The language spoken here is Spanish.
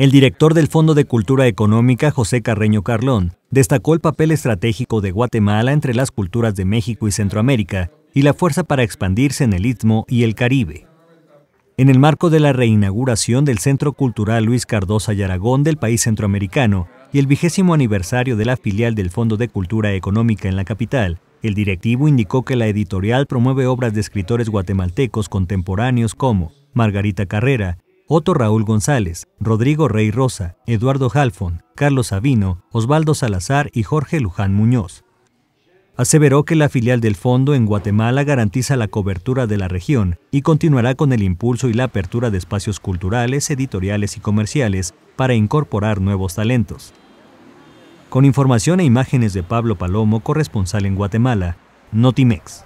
El director del Fondo de Cultura Económica, José Carreño Carlón, destacó el papel estratégico de Guatemala entre las culturas de México y Centroamérica y la fuerza para expandirse en el Istmo y el Caribe. En el marco de la reinauguración del Centro Cultural Luis Cardosa y Aragón del país centroamericano y el vigésimo aniversario de la filial del Fondo de Cultura Económica en la capital, el directivo indicó que la editorial promueve obras de escritores guatemaltecos contemporáneos como Margarita Carrera, Otto Raúl González, Rodrigo Rey Rosa, Eduardo Halfon, Carlos Sabino, Osvaldo Salazar y Jorge Luján Muñoz. Aseveró que la filial del fondo en Guatemala garantiza la cobertura de la región y continuará con el impulso y la apertura de espacios culturales, editoriales y comerciales para incorporar nuevos talentos. Con información e imágenes de Pablo Palomo, corresponsal en Guatemala, Notimex.